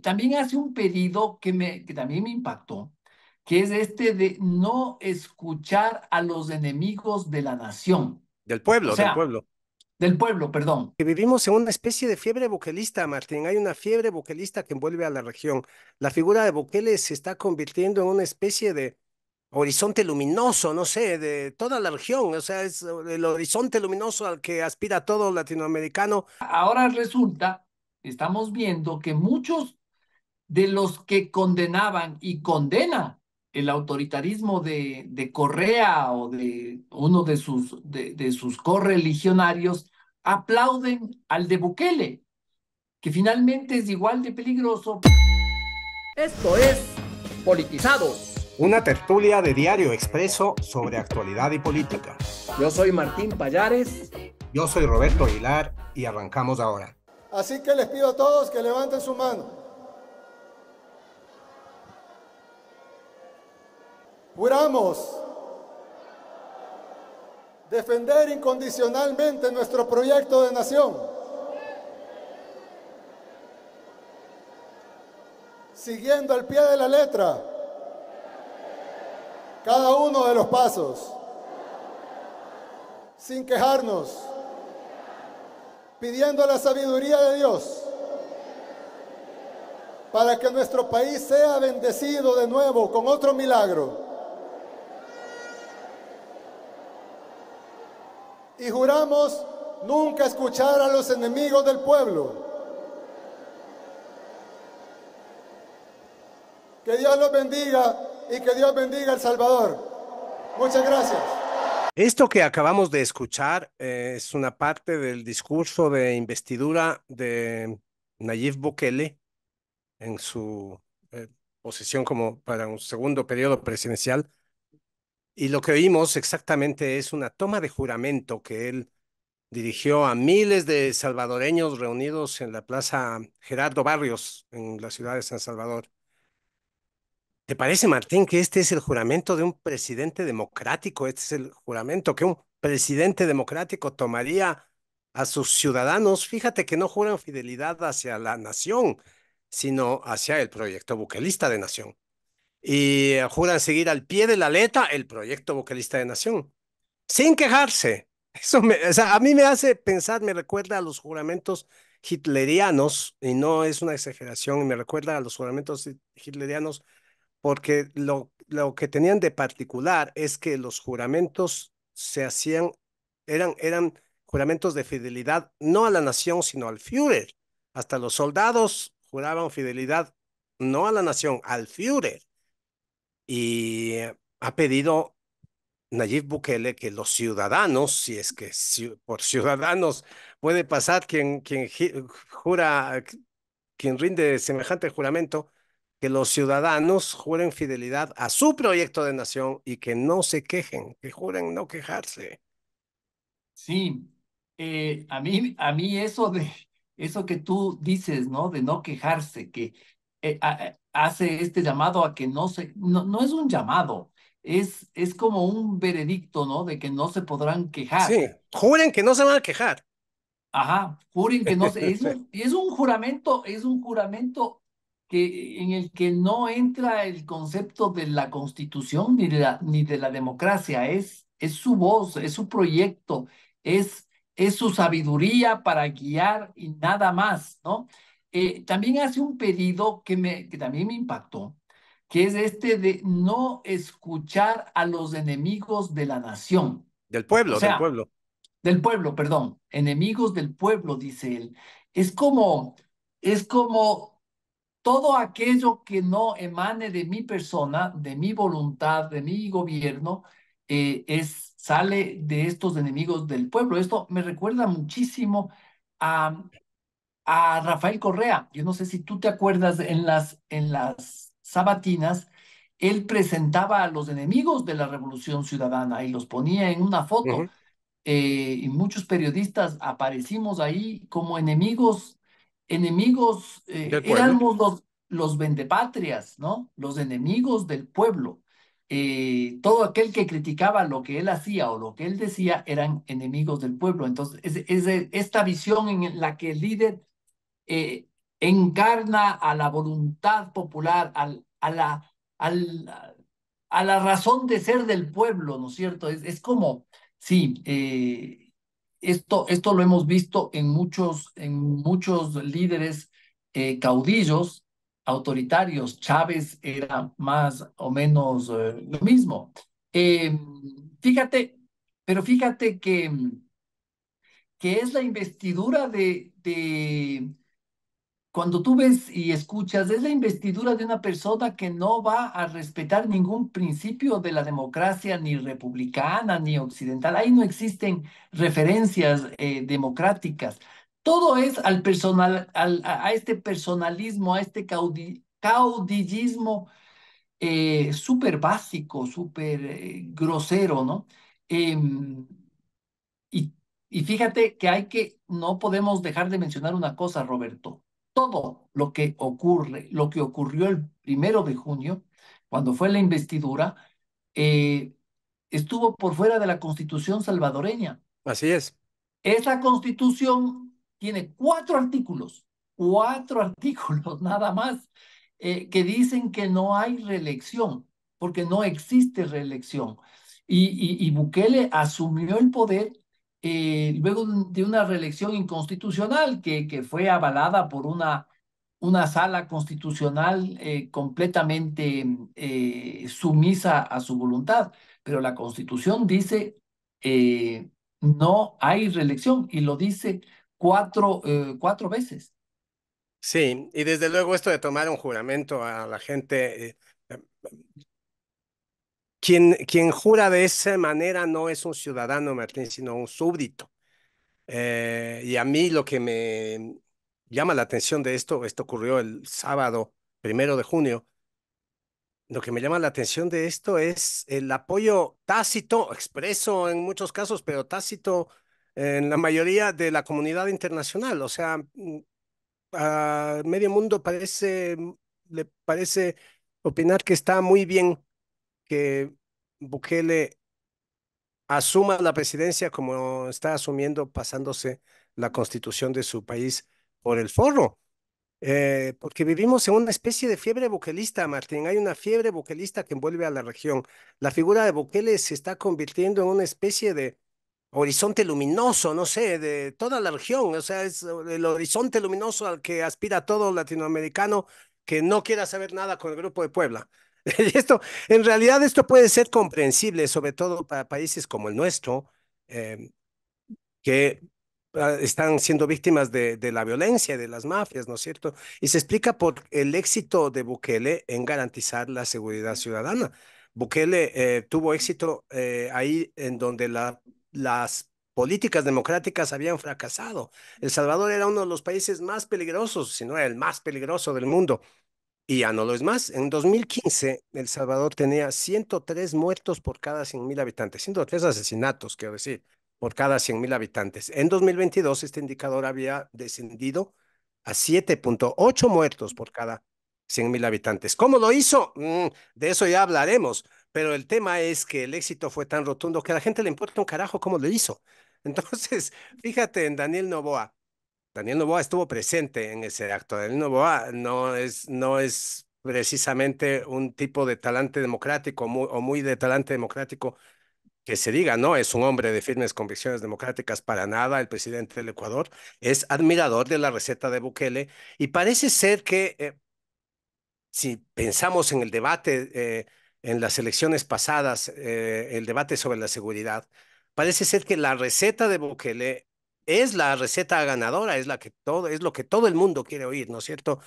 También hace un pedido que, me, que también me impactó, que es este de no escuchar a los enemigos de la nación. Del pueblo, del pueblo. Del pueblo, perdón. Que vivimos en una especie de fiebre buquelista, Martín. Hay una fiebre buquelista que envuelve a la región. La figura de Bukele se está convirtiendo en una especie de horizonte luminoso, no sé, de toda la región. O sea, es el horizonte luminoso al que aspira todo latinoamericano. Ahora resulta, estamos viendo que muchos de los que condenaban y condena el autoritarismo de, Correa o de uno de sus, de, de sus correligionarios, aplauden al de Bukele, que finalmente es igual de peligroso. Esto es Politizados. Una tertulia de Diario Expreso sobre actualidad y política. Yo soy Martín Payares. Yo soy Roberto Aguilar y arrancamos ahora. Así que les pido a todos que levanten su mano. Juramos defender incondicionalmente nuestro proyecto de nación. Siguiendo al pie de la letra cada uno de los pasos, sin quejarnos, pidiendo la sabiduría de Dios para que nuestro país sea bendecido de nuevo con otro milagro y juramos nunca escuchar a los enemigos del pueblo. Que Dios los bendiga y que Dios bendiga al Salvador. Muchas gracias. Esto que acabamos de escuchar eh, es una parte del discurso de investidura de Nayib Bukele en su eh, posición como para un segundo periodo presidencial y lo que oímos exactamente es una toma de juramento que él dirigió a miles de salvadoreños reunidos en la Plaza Gerardo Barrios, en la ciudad de San Salvador. ¿Te parece, Martín, que este es el juramento de un presidente democrático? Este es el juramento que un presidente democrático tomaría a sus ciudadanos. Fíjate que no juran fidelidad hacia la nación, sino hacia el proyecto buquelista de nación y eh, juran seguir al pie de la letra el proyecto Vocalista de Nación, sin quejarse. Eso o sea, a mí me hace pensar, me recuerda a los juramentos hitlerianos, y no es una exageración, me recuerda a los juramentos hitlerianos, porque lo, lo que tenían de particular es que los juramentos se hacían, eran, eran juramentos de fidelidad, no a la nación, sino al Führer. Hasta los soldados juraban fidelidad no a la nación, al Führer y eh, ha pedido Nayib Bukele que los ciudadanos, si es que por ciudadanos puede pasar quien, quien jura, quien rinde semejante juramento, que los ciudadanos juren fidelidad a su proyecto de nación y que no se quejen, que juren no quejarse. Sí, eh, a mí, a mí eso de eso que tú dices, ¿no? De no quejarse, que eh, eh, hace este llamado a que no se, no, no es un llamado, es, es como un veredicto, ¿no? De que no se podrán quejar. Sí, juren que no se van a quejar. Ajá, juren que no se, es un, es un juramento, es un juramento que, en el que no entra el concepto de la constitución ni de la, ni de la democracia, es, es su voz, es su proyecto, es, es su sabiduría para guiar y nada más, ¿no? Eh, también hace un pedido que, me, también me impactó, que es este de no escuchar a los enemigos de la nación. Del pueblo, del pueblo. Del pueblo, perdón. Enemigos del pueblo, dice él. Es como, es como todo aquello que no emane de mi persona, de mi voluntad, de mi gobierno, eh, es, sale de estos enemigos del pueblo. Esto me recuerda muchísimo a a Rafael Correa. Yo no sé si tú te acuerdas en las, en las sabatinas, él presentaba a los enemigos de la Revolución Ciudadana y los ponía en una foto. Eh, y muchos periodistas aparecimos ahí como enemigos, enemigos, eh, éramos los, los vendepatrias, ¿no? Los enemigos del pueblo. Eh, todo aquel que criticaba lo que él hacía o lo que él decía eran enemigos del pueblo. Entonces, es esta visión en la que el líder eh, encarna a la voluntad popular, a, la, razón de ser del pueblo, ¿no es cierto? Es, como, sí, eh, esto, esto lo hemos visto en muchos, en muchos líderes eh, caudillos autoritarios. Chávez era más o menos lo mismo. fíjate, pero fíjate que, que es la investidura de cuando tú ves y escuchas, es la investidura de una persona que no va a respetar ningún principio de la democracia, ni republicana, ni occidental. Ahí no existen referencias eh, democráticas. Todo es al personal, a este personalismo, a este caudillismo eh, súper básico, súper eh, grosero, ¿no? Em, y, y fíjate que hay que, no podemos dejar de mencionar una cosa, Roberto todo lo que ocurre, lo que ocurrió el primero de junio, cuando fue la investidura, eh, estuvo por fuera de la constitución salvadoreña. Así es. Esa constitución tiene cuatro artículos, cuatro artículos nada más, eh, que dicen que no hay reelección, porque no existe reelección. Y, y Bukele asumió el poder eh, luego de una reelección inconstitucional que, que fue avalada por una, una sala constitucional eh, completamente eh, sumisa a su voluntad. Pero la constitución dice no hay reelección y lo dice cuatro, cuatro veces. Sí, y desde luego esto de tomar un juramento a la gente quien, jura de esa manera no es un ciudadano, Martín, sino un súbdito. Eh, y a mí lo que me llama la atención de esto, esto ocurrió el sábado primero de junio, lo que me llama la atención de esto es el apoyo tácito, expreso en muchos casos, pero tácito en la mayoría de la comunidad internacional. O sea, mm, a medio mundo parece, le parece opinar que está muy bien que Bukele asuma la presidencia como está asumiendo pasándose la constitución de su país por el forro. Eh, porque vivimos en una especie de fiebre buquelista, Martín. Hay una fiebre buquelista que envuelve a la región. La figura de Bukele se está convirtiendo en una especie de horizonte luminoso, no sé, de toda la región. O sea, es eh, el horizonte luminoso al que aspira todo latinoamericano que no quiera saber nada con el Grupo de Puebla. esto, en realidad esto puede ser comprensible, sobre todo para países como el nuestro, em, que ah, están siendo víctimas de, la violencia, de las mafias, ¿no es cierto? Y se explica por el éxito de Bukele en garantizar la seguridad ciudadana. Bukele eh, tuvo éxito eh, ahí en donde las políticas democráticas habían fracasado. El Salvador era uno de los países más peligrosos, si no el más peligroso del mundo y ya no lo es más. En 2015, El Salvador tenía 103 muertos por cada 100.000 habitantes, 103 asesinatos, quiero decir, por cada 100.000 habitantes. En 2022, este indicador había descendido a 7.8 muertos por cada 100.000 habitantes. ¿Cómo lo hizo? Mm, de eso ya hablaremos, pero el tema es que el éxito fue tan rotundo que a la gente le importa un carajo cómo lo hizo. Entonces, fíjate en Daniel Novoa, Daniel Novoa estuvo presente en ese acto. Daniel Novoa no es, no es precisamente un tipo de talante democrático o muy de talante democrático que se diga, no, es un hombre de firmes convicciones democráticas para nada, el presidente del Ecuador, es admirador de la receta de Bukele y parece ser que eh, si pensamos en el debate eh, en las elecciones pasadas, eh, el debate sobre la seguridad, parece ser que la receta de Bukele es la receta ganadora, es, la que todo, es lo que todo el mundo quiere oír, ¿no es cierto?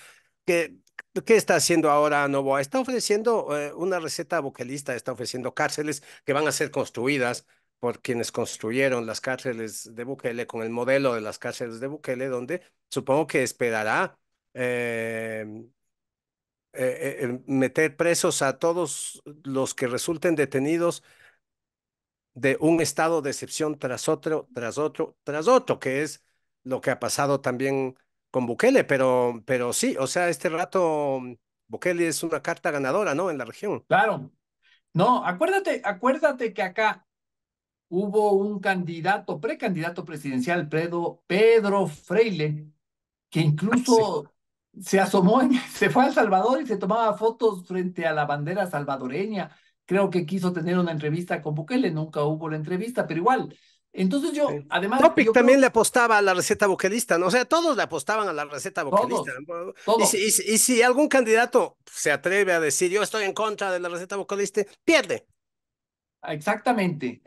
¿Qué, qué está haciendo ahora Novoa? Está ofreciendo eh, una receta buquelista, está ofreciendo cárceles que van a ser construidas por quienes construyeron las cárceles de Bukele con el modelo de las cárceles de Bukele, donde supongo que esperará em, eh, eh, em, meter presos a todos los que resulten detenidos de un estado de excepción tras otro, tras otro, tras otro, que es lo que ha pasado también con Bukele, pero, pero sí, o sea, este rato mm, Bukele es una carta ganadora, ¿no? En la región. Claro. No, acuérdate, acuérdate que acá hubo un candidato, precandidato presidencial, Pedro, Pedro Freile, que ah, incluso se asomó, en, se fue a El Salvador y se tomaba fotos frente a la bandera salvadoreña creo que quiso tener una entrevista con Bukele, nunca hubo la entrevista, pero igual. Entonces yo, además... yo también le apostaba a la receta buquelista, ¿no? O sea, todos le apostaban a la receta buquelista. Y, si, algún candidato se atreve a decir, yo estoy en contra de la receta buquelista, pierde. Exactamente.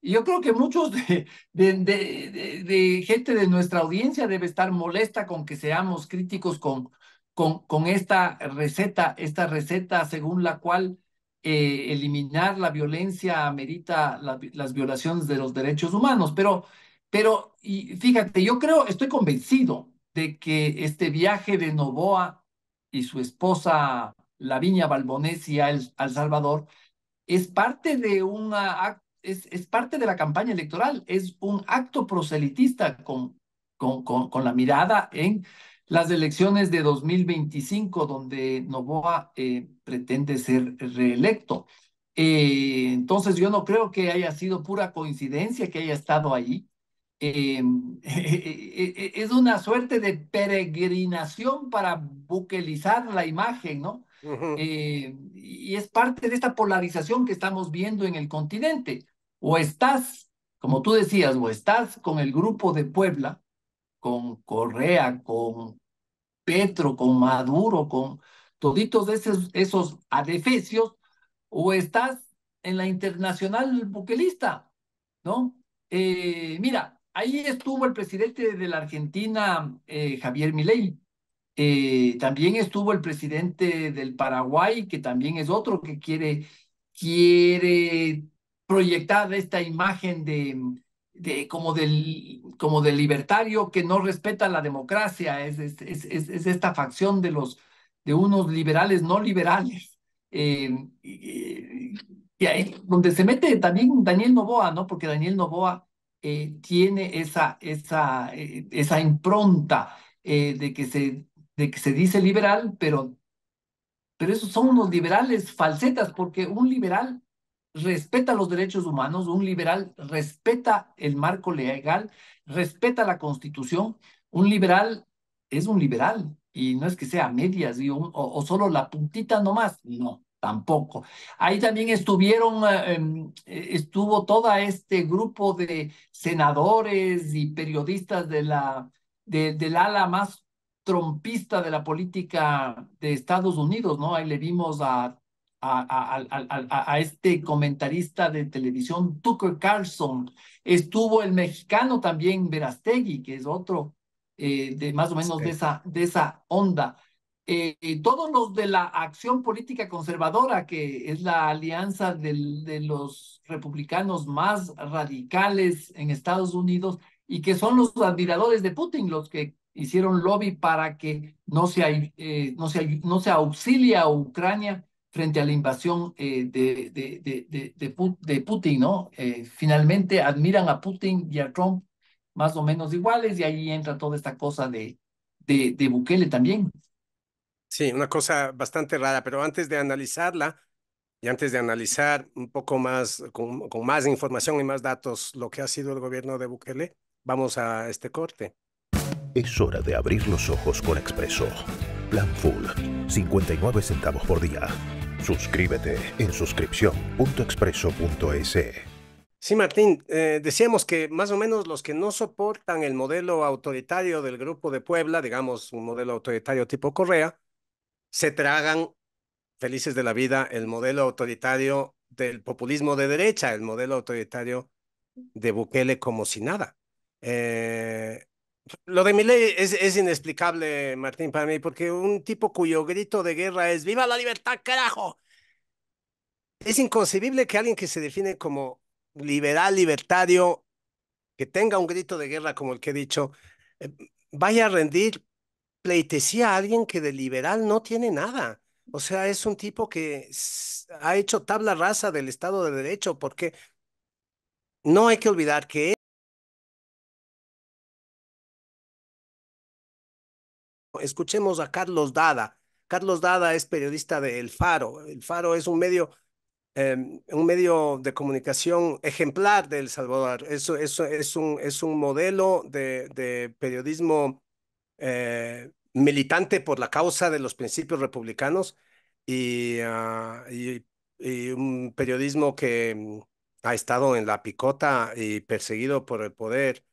yo creo que muchos de, de, de, de, gente de nuestra audiencia debe estar molesta con que seamos críticos con, con, con esta receta, esta receta según la cual eh, eliminar la violencia amerita las violaciones de los derechos humanos, pero, pero y fíjate, yo creo, estoy convencido de que este viaje de Novoa y su esposa la viña balbonesia El, Salvador es parte de una es, parte de la campaña electoral, es un acto proselitista con, con, con, con la mirada en las elecciones de 2025, donde Novoa eh, pretende ser reelecto. Eh, entonces, yo no creo que haya sido pura coincidencia que haya estado ahí. Em, eh, es una suerte de peregrinación para buquelizar la imagen, ¿no? y es parte de esta polarización que estamos viendo en el continente. O estás, como tú decías, o estás con el grupo de Puebla, con Correa, con Petro, con Maduro, con toditos esos, esos adefesios, o estás en la internacional buquelista, ¿no? Eh, mira, ahí estuvo el presidente de la Argentina, eh, Javier Milei. Eh, también estuvo el presidente del Paraguay, que también es otro que quiere, quiere proyectar esta imagen de, de, como, del, como del libertario que no respeta la democracia, es, es, es, es esta facción de, los, de unos liberales no liberales. Eh, y, ahí donde se mete también Daniel Novoa, ¿no? Porque Daniel Novoa eh, tiene esa, esa, eh, esa impronta de, que se, de que se dice liberal, pero, pero esos son unos liberales falsetas, porque un liberal respeta los derechos humanos, un liberal respeta el marco legal, respeta la constitución, un liberal es un liberal y no es que sea medias y o, solo la puntita nomás, no, tampoco. Ahí también estuvieron, eh, em, eh, estuvo todo este grupo de senadores y periodistas de la, de, del ala más trompista de la política de Estados Unidos, ¿no? Ahí le vimos a a, este comentarista de televisión, Tucker Carlson. Estuvo el mexicano también, Verastegui, que es otro eh, de más o menos de, esa, de esa onda. Eh, todos los de la acción política conservadora, que es la alianza de los republicanos más radicales en Estados Unidos y que son los admiradores de Putin, los que hicieron lobby para que no se, eh, no se, no se auxilie a Ucrania frente a la invasión eh, de, de, de, de, Putin, ¿no? Eh, finalmente admiran a Putin y a Trump más o menos iguales y ahí entra toda esta cosa de, de, de Bukele también. Sí, una cosa bastante rara, pero antes de analizarla y antes de analizar un poco más, con, con más información y más datos, lo que ha sido el gobierno de Bukele, vamos a este corte. Es hora de abrir los ojos con Expreso. Plan Full, 59 centavos por día. Suscríbete en suscripción.expreso.es. Sí, Martín, eh, decíamos que más o menos los que no soportan el modelo autoritario del Grupo de Puebla, digamos un modelo autoritario tipo Correa, se tragan felices de la vida el modelo autoritario del populismo de derecha, el modelo autoritario de Bukele como si nada. Eh, lo de mi es, es inexplicable, Martín, para mí, porque un tipo cuyo grito de guerra es ¡Viva la libertad, carajo! Es inconcebible que alguien que se define como liberal, libertario, que tenga un grito de guerra como el que he dicho, eh, vaya a rendir pleitesía a alguien que de liberal no tiene nada. O sea, es un tipo que ha hecho tabla rasa del Estado de Derecho, porque no hay que olvidar que... Escuchemos a Carlos Dada. Carlos Dada es periodista de El Faro. El Faro es un medio, em, un medio de comunicación ejemplar del El Salvador. Eso, es, un, es un modelo de, periodismo eh, militante por la causa de los principios republicanos y ah, un periodismo que mm, ha estado en la picota y perseguido por el poder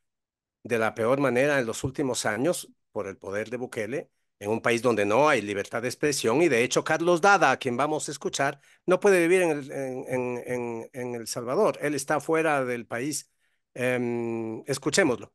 de la peor manera en los últimos años, por el poder de Bukele en un país donde no hay libertad de expresión y de hecho Carlos Dada, a quien vamos a escuchar, no puede vivir en El, en, El Salvador. Él está fuera del país. Em, escuchémoslo.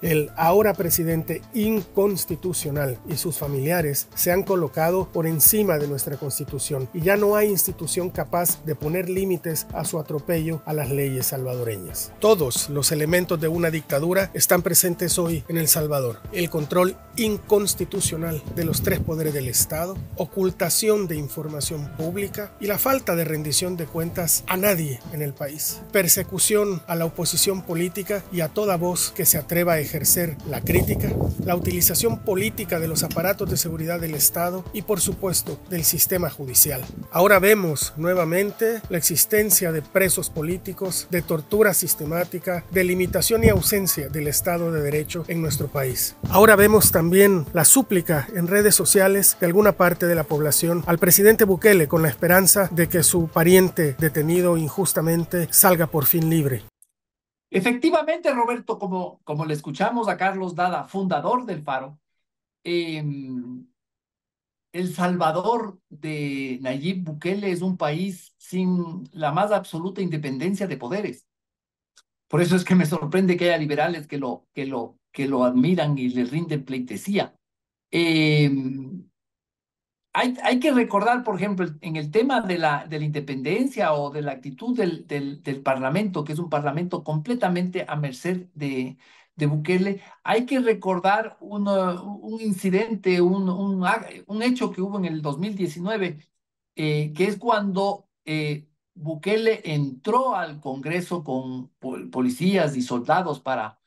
El ahora presidente inconstitucional y sus familiares se han colocado por encima de nuestra constitución y ya no hay institución capaz de poner límites a su atropello a las leyes salvadoreñas. Todos los elementos de una dictadura están presentes hoy en El Salvador. El control inconstitucional de los tres poderes del Estado, ocultación de información pública y la falta de rendición de cuentas a nadie en el país, persecución a la oposición política y a toda voz que se atreva a ejercer la crítica, la utilización política de los aparatos de seguridad del Estado y por supuesto del sistema judicial. Ahora vemos nuevamente la existencia de presos políticos, de tortura sistemática, de limitación y ausencia del Estado de Derecho en nuestro país. Ahora vemos también también la súplica en redes sociales de alguna parte de la población al presidente Bukele con la esperanza de que su pariente detenido injustamente salga por fin libre. Efectivamente, Roberto, como, como le escuchamos a Carlos Dada, fundador del Faro, em, El Salvador de Nayib Bukele es un país sin la más absoluta independencia de poderes. Por eso es que me sorprende que haya liberales que lo, que lo que lo admiran y le rinden pleitesía. Em, hay, que recordar, por ejemplo, en el tema de la, de la independencia o de la actitud del, del, Parlamento, que es un Parlamento completamente a merced de, de Bukele, hay que recordar un incidente, un, un, un, hecho que hubo en el 2019, eh, que es cuando... Eh, Bukele entró al Congreso con policías y soldados para,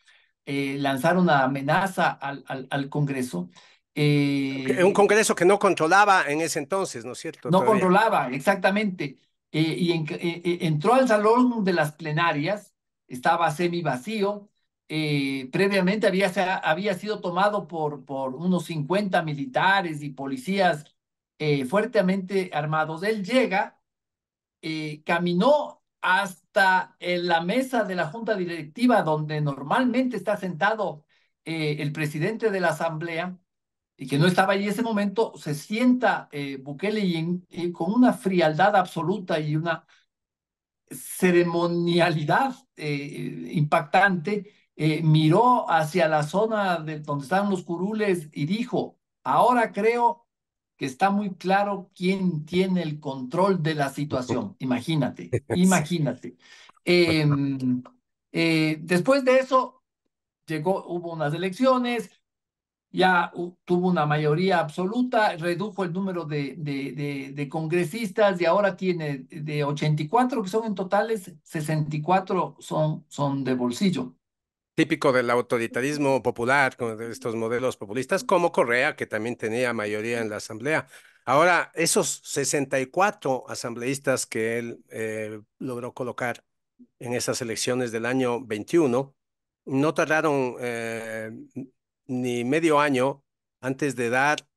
eh, lanzar una amenaza al, al, Congreso. Eh, un Congreso que no controlaba en ese entonces, ¿no es cierto? No controlaba, exactamente. Eh, y eh, entró al salón de las plenarias, estaba semi vacío. previamente había, había sido tomado por, por unos 50 militares y policías fuertemente armados. Él llega, caminó hasta en la mesa de la junta directiva donde normalmente está sentado eh, el presidente de la asamblea y que no estaba allí ese momento, se sienta eh, Bukele y, con una frialdad absoluta y una ceremonialidad eh, impactante, miró hacia la zona de donde estaban los curules y dijo, ahora creo que está muy claro quién tiene el control de la situación. Imagínate, imagínate. Em, eh, después de eso, llegó, hubo unas elecciones, ya tuvo una mayoría absoluta, redujo el número de, de, de, congresistas y ahora tiene de 84 que son en totales, 64 son, son de bolsillo típico del autoritarismo popular, con estos modelos populistas, como Correa, que también tenía mayoría en la Asamblea. Ahora, esos 64 asambleístas que él eh, logró colocar en esas elecciones del año 21, no tardaron eh, ni medio año antes de dar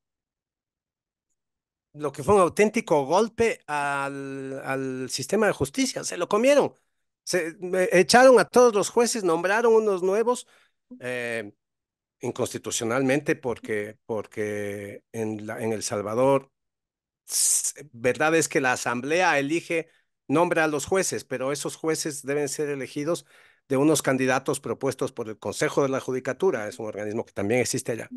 lo que fue un auténtico golpe al, al sistema de justicia. Se lo comieron. Se echaron a todos los jueces, nombraron unos nuevos eh, inconstitucionalmente porque, porque en, en El Salvador, verdad es que la asamblea elige, nombra a los jueces, pero esos jueces deben ser elegidos de unos candidatos propuestos por el Consejo de la Judicatura, es un organismo que también existe allá.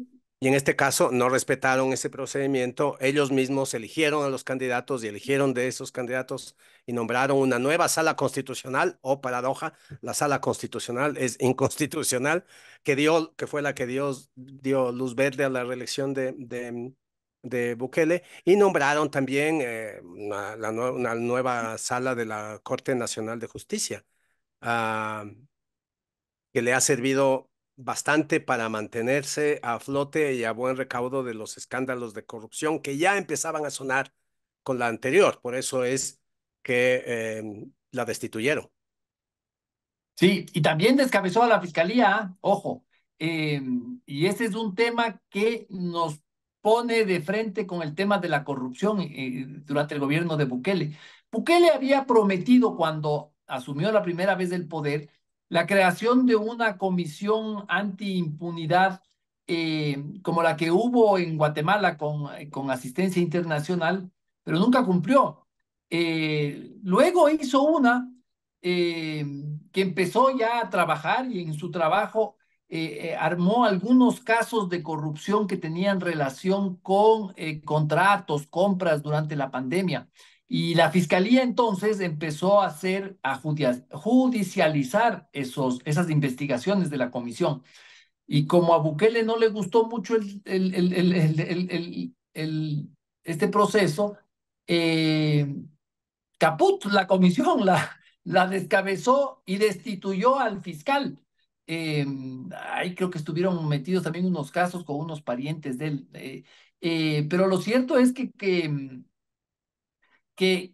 Y en este caso no respetaron ese procedimiento. Ellos mismos eligieron a los candidatos y eligieron de esos candidatos y nombraron una nueva sala constitucional o oh, paradoja, la sala constitucional es inconstitucional, que, dio, que fue la que Dios dio luz verde a la reelección de, de, Bukele y nombraron también eh, una, nueva sala de la Corte Nacional de Justicia, ah, que le ha servido bastante para mantenerse a flote y a buen recaudo de los escándalos de corrupción que ya empezaban a sonar con la anterior. Por eso es que em, la destituyeron. Sí, y también descabezó a la fiscalía, ojo. Em, y ese es un tema que nos pone de frente con el tema de la corrupción eh, durante el gobierno de Bukele. Bukele había prometido cuando asumió la primera vez el poder la creación de una comisión antiimpunidad impunidad eh, como la que hubo en Guatemala con, con asistencia internacional, pero nunca cumplió. Eh, luego hizo una eh, que empezó ya a trabajar y en su trabajo armó algunos casos de corrupción que tenían relación con contratos, compras durante la pandemia. Y la fiscalía entonces empezó a hacer, a judicializar esos, esas investigaciones de la comisión. Y como a Bukele no le gustó mucho el, el, el, este proceso, eh, caput la comisión la, la descabezó y destituyó al fiscal. Eh, ahí creo que estuvieron metidos también unos casos con unos parientes de él. Eh, pero lo cierto es que, que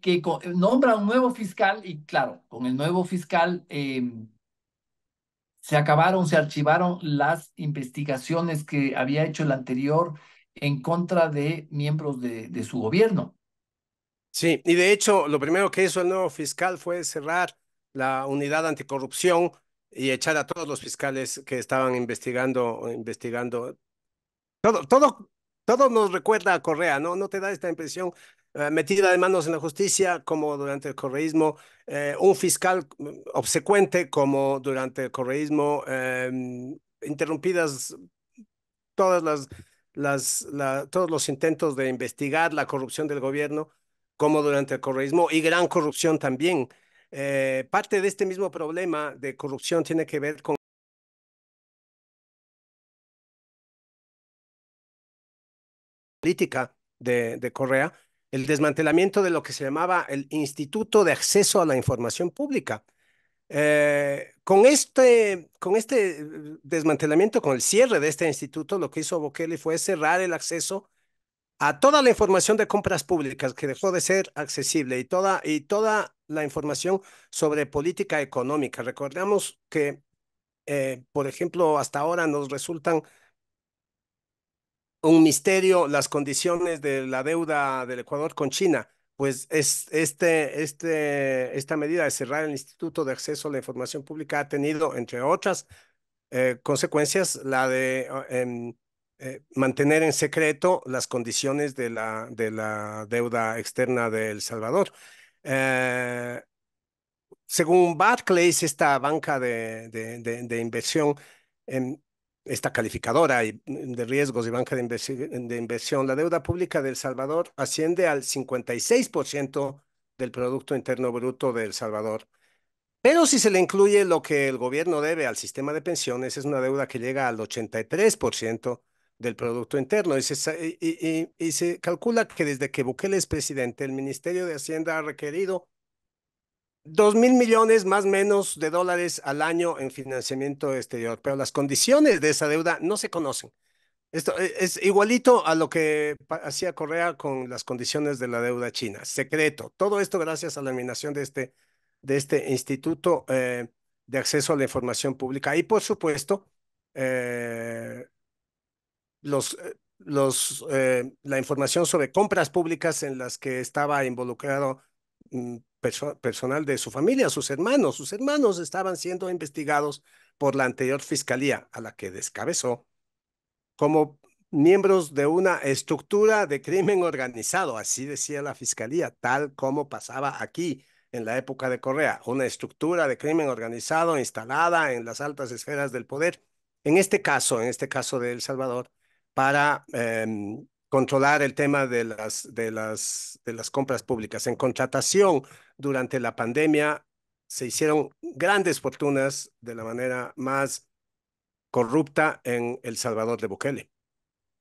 que, eh, nombra un nuevo fiscal y claro, con el nuevo fiscal em, se acabaron, se archivaron las investigaciones que había hecho el anterior en contra de miembros de, de su gobierno. Sí, y de hecho lo primero que hizo el nuevo fiscal fue cerrar la unidad anticorrupción y echar a todos los fiscales que estaban investigando, investigando. Todo, todo, todo nos recuerda a Correa, ¿no? ¿No te da esta impresión eh, metida de manos en la justicia como durante el correísmo, eh, un fiscal mm, obsecuente como durante el correísmo, em, interrumpidas todas las, las, todos los intentos de investigar la corrupción del gobierno como durante el correísmo y gran corrupción también. Eh, parte de este mismo problema de corrupción tiene que ver con política de, de, Correa, el desmantelamiento de lo que se llamaba el Instituto de Acceso a la Información Pública. Eh, con, este, con este desmantelamiento, con el cierre de este instituto, lo que hizo Bokele fue cerrar el acceso a toda la información de compras públicas que dejó de ser accesible y toda, y toda la información sobre política económica. Recordamos que, eh, por ejemplo, hasta ahora nos resultan un misterio las condiciones de la deuda del Ecuador con China. Pues es, este, este, esta medida de cerrar el Instituto de Acceso a la Información Pública ha tenido, entre otras eh, consecuencias, la de ah, eh, mantener en secreto las condiciones de la, de la deuda externa de El Salvador. Eh, según Barclays, esta banca de, de inversión, em, esta calificadora mm, de riesgos y banca de, inversión, la deuda pública de El Salvador asciende al 56% del Producto Interno Bruto de El Salvador. Pero si se le incluye lo que el gobierno debe al sistema de pensiones, es una deuda que llega al 83% del Producto Interno. Y se, y se calcula que desde que Bukele es presidente, el Ministerio de Hacienda ha requerido 2 mil millones más o menos de dólares al año en financiamiento exterior, pero las condiciones de esa deuda no se conocen. Esto eh, es igualito a lo que hacía Correa con las condiciones de la deuda china, secreto. Todo esto gracias a la eliminación de este, de este Instituto eh, de Acceso a la Información Pública. Y por supuesto, eh, los, los, la información sobre compras públicas en las que estaba involucrado mm, personal de su familia, sus hermanos. Sus hermanos estaban siendo investigados por la anterior fiscalía, a la que descabezó, como miembros de una estructura de crimen organizado, así decía la fiscalía, tal como pasaba aquí en la época de Correa, una estructura de crimen organizado instalada en las altas esferas del poder. En este caso, en este caso de El Salvador, para em, controlar el tema de las, de las, de las compras públicas. En contratación, durante la pandemia, se hicieron grandes fortunas de la manera más corrupta en El Salvador de Bukele.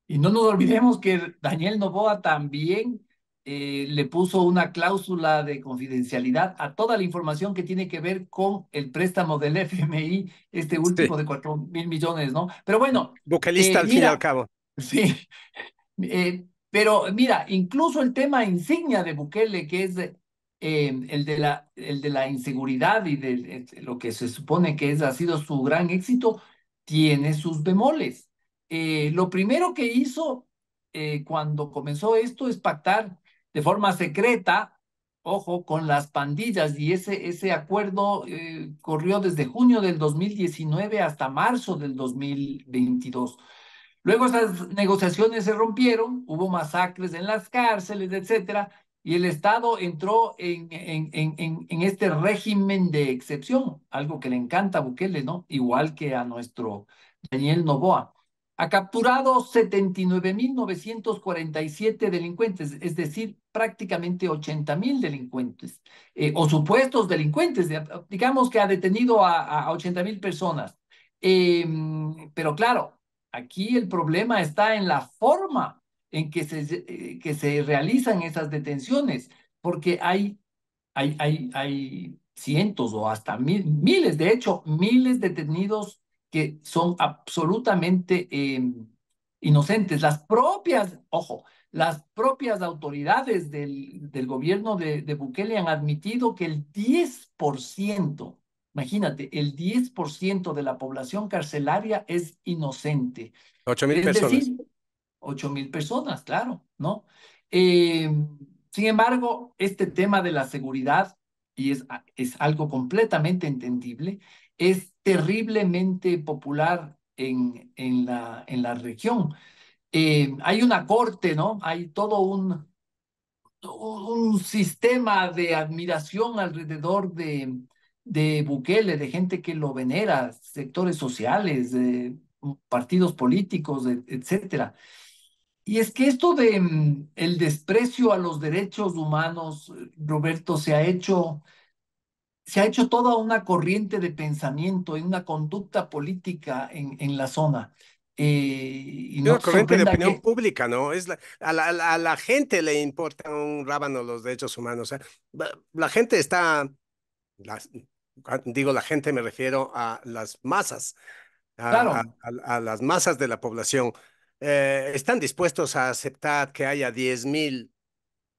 Y no nos olvidemos que Daniel Novoa también eh, le puso una cláusula de confidencialidad a toda la información que tiene que ver con el préstamo del FMI, este último de cuatro mil millones, ¿no? Pero bueno. Bukelista eh, al fin y al cabo. Sí, eh, pero mira, incluso el tema insignia de Bukele, que es eh, el, de la, el de la inseguridad y de, lo que se supone que es, ha sido su gran éxito, tiene sus bemoles. Eh, lo primero que hizo cuando comenzó esto es pactar de forma secreta, ojo, con las pandillas y ese, ese acuerdo corrió desde junio del 2019 hasta marzo del 2022. Luego esas negociaciones se rompieron, hubo masacres en las cárceles, etcétera, y el Estado entró en, en, este régimen de excepción, algo que le encanta a Bukele, ¿no? Igual que a nuestro Daniel Novoa. Ha capturado 79.947 delincuentes, es decir, prácticamente 80.000 delincuentes eh, o supuestos delincuentes. Digamos que ha detenido a, a 80.000 personas. Em, pero claro, Aquí el problema está en la forma en que se, eh, que se realizan esas detenciones, porque hay, hay, hay, cientos o hasta miles, de hecho, miles de detenidos que son absolutamente em, inocentes. Las propias, ojo, las propias autoridades del, del gobierno de, de Bukele han admitido que el 10% Imagínate, el 10% de la población carcelaria es inocente. Ocho mil personas. Ocho mil personas, claro, ¿no? Eh, sin embargo, este tema de la seguridad, y es, ah, es algo completamente entendible, es terriblemente popular en, en, la, en la región. Eh, hay una corte, ¿no? Hay todo un, un sistema de admiración alrededor de, de Bukele, de gente que lo venera, sectores sociales, partidos políticos, etc Y es que esto de mm, el desprecio a los derechos humanos, eh, Roberto, se ha hecho se ha hecho toda una corriente de pensamiento, y una conducta política en, en la zona. Eh, y no una corriente de opinión pública, ¿no? Es la, a, la, a, la, gente le importa un rábano los derechos humanos. La gente está, la, digo la gente, me refiero a las masas, a, las masas de la población, eh, están dispuestos a aceptar que haya 10.000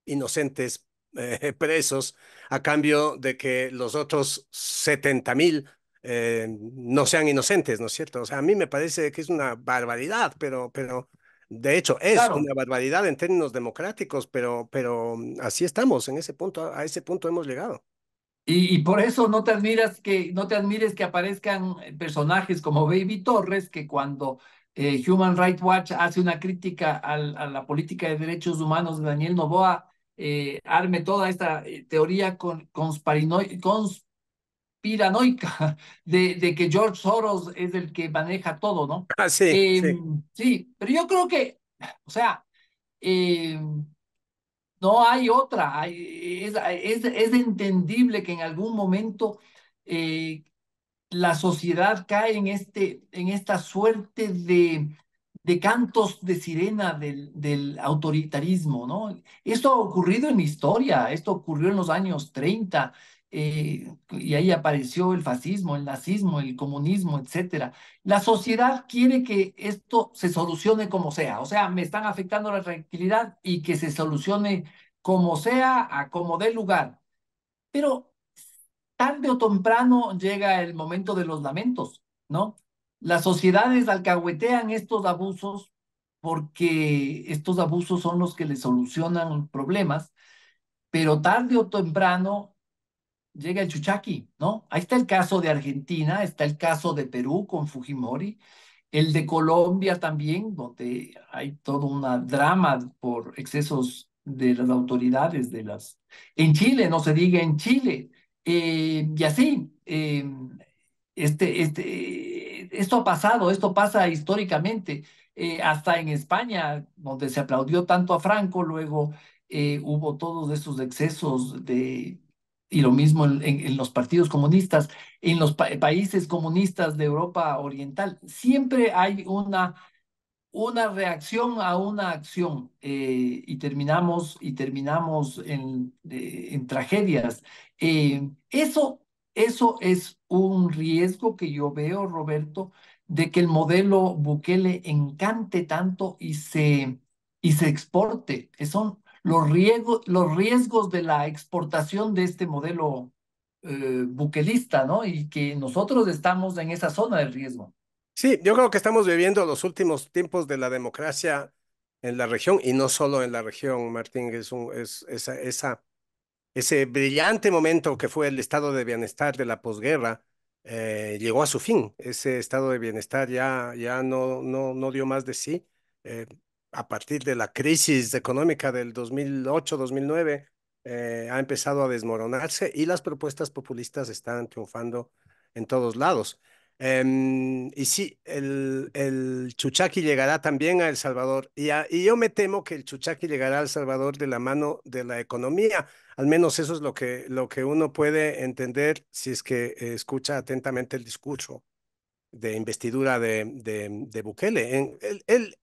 inocentes eh, presos a cambio de que los otros 70.000 eh, no sean inocentes, ¿no es cierto? O sea, a mí me parece que es una barbaridad, pero, pero de hecho es una barbaridad en términos democráticos, pero, pero mm, así estamos, en ese punto, a ese punto hemos llegado. Y, por eso no te admiras que no te admires que aparezcan personajes como Baby Torres, que cuando eh, Human Rights Watch hace una crítica a la política de derechos humanos de Daniel Novoa, eh, arme toda esta eh, teoría conspiranoica de, que George Soros es el que maneja todo, ¿no? Ah, sí, sí. Em, sí pero yo creo que, o sea, em, no hay otra. es, entendible que en algún momento eh, la sociedad cae en, este, en esta suerte de, de cantos de sirena del, del, autoritarismo, ¿no? Esto ha ocurrido en la historia, esto ocurrió en los años 30, eh, y ahí apareció el fascismo, el nazismo, el comunismo, etcétera. La sociedad quiere que esto se solucione como sea, o sea, me están afectando la tranquilidad y que se solucione como sea, a como dé lugar. Pero tarde o temprano llega el momento de los lamentos, ¿no? Las sociedades alcahuetean estos abusos porque estos abusos son los que le solucionan problemas, pero tarde o temprano llega el chuchaqui, ¿no? Ahí está el caso de Argentina, está el caso de Perú con Fujimori, el de Colombia también, donde hay todo un drama por excesos de las autoridades, de las... En Chile, no se diga en Chile. Eh, y así, em, este, este, esto ha pasado, esto pasa históricamente. Eh, hasta en España, donde se aplaudió tanto a Franco, luego eh, hubo todos esos excesos de, y lo mismo en, los partidos comunistas, en los países comunistas de Europa Oriental. Siempre hay una, una reacción a una acción eh, y terminamos, y terminamos en, eh, en tragedias. Eh, eso, eso es un riesgo que yo veo, Roberto, de que el modelo Bukele encante tanto y se, y se exporte. Son, los riesgos, los riesgos de la exportación de este modelo eh, buquelista, ¿no? Y que nosotros estamos en esa zona de riesgo. Sí, yo creo que estamos viviendo los últimos tiempos de la democracia en la región y no solo en la región, Martín, es, un, es esa, ese brillante momento que fue el estado de bienestar de la posguerra. Eh, llegó a su fin, ese estado de bienestar ya, ya no, no, no dio más de sí. Eh, a partir de la crisis económica del 2008-2009 eh, ha empezado a desmoronarse y las propuestas populistas están triunfando en todos lados. Em, y sí, el, el, llegará también a El Salvador y, yo me temo que el Chuchaki llegará a El Salvador de la mano de la economía. Al menos eso es lo que, lo que uno puede entender si es que escucha atentamente el discurso de investidura de, de, Bukele. En, él, él,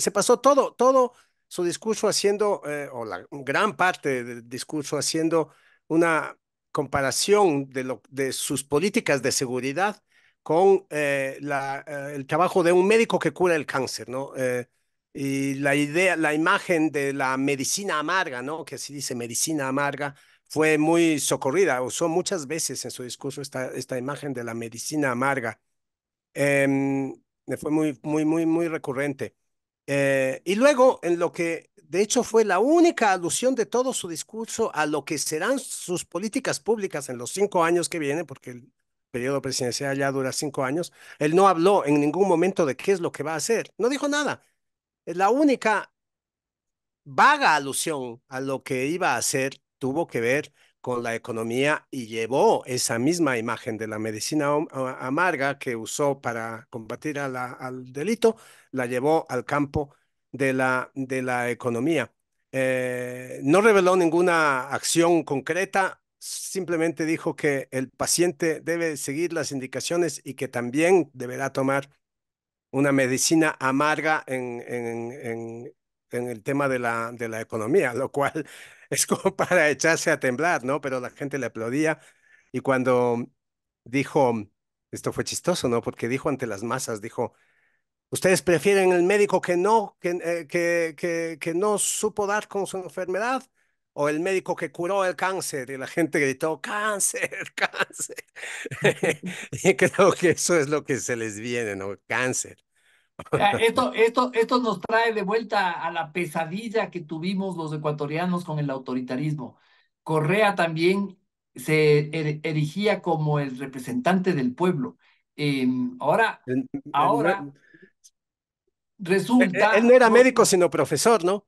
se pasó todo, todo su discurso haciendo, eh, o la gran parte del discurso haciendo una comparación de, sus políticas de seguridad con eh, eh, el trabajo de un médico que cura el cáncer, ¿no? y la idea, la imagen de la medicina amarga, ¿no? Que así dice medicina amarga, fue muy socorrida, usó muchas veces en su discurso esta, esta imagen de la medicina amarga. Em, fue muy, muy, muy, muy recurrente. Eh, y luego, en lo que de hecho fue la única alusión de todo su discurso a lo que serán sus políticas públicas en los cinco años que vienen, porque el periodo presidencial ya dura cinco años, él no habló en ningún momento de qué es lo que va a hacer, no dijo nada. La única vaga alusión a lo que iba a hacer tuvo que ver con la economía y llevó esa misma imagen de la medicina amarga que usó para combatir al delito, la llevó al campo de la, de la economía. Eh, no reveló ninguna acción concreta, simplemente dijo que el paciente debe seguir las indicaciones y que también deberá tomar una medicina amarga en, en, en el tema de la, economía, lo cual es como para echarse a temblar, ¿no? Pero la gente le aplaudía y cuando dijo, esto fue chistoso, ¿no? Porque dijo ante las masas, dijo, ustedes prefieren el médico que no, que, eh, que no supo dar con su enfermedad o el médico que curó el cáncer y la gente gritó cáncer, cáncer. y creo que eso es lo que se les viene, ¿no? Cáncer. Eh, esto, esto, esto nos trae de vuelta a la pesadilla que tuvimos los ecuatorianos con el autoritarismo. Correa también se er-, erigía como el representante del pueblo. Em, ahora, ahora resulta. Él no era médico, sino profesor, ¿no?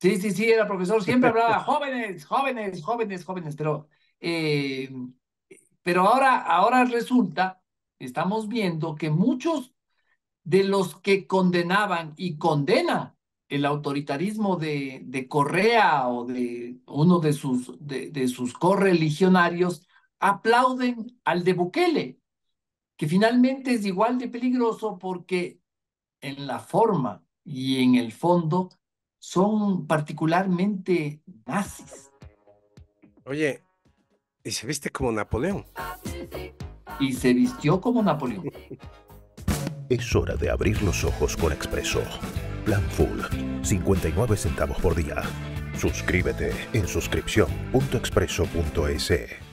Sí, sí, sí, era profesor. Siempre hablaba jóvenes, jóvenes, jóvenes, jóvenes, pero, em, pero ahora, ahora resulta, estamos viendo que muchos de los que condenaban y condena el autoritarismo de, Correa o de uno de sus, de, de sus correligionarios, aplauden al de Bukele, que finalmente es igual de peligroso porque en la forma y en el fondo son particularmente nazis. Oye, ¿y se viste como Napoleón? Y se vistió como Napoleón. Es hora de abrir los ojos con Expreso. Plan Full, 59 centavos por día. Suscríbete en suscripción.expreso.es.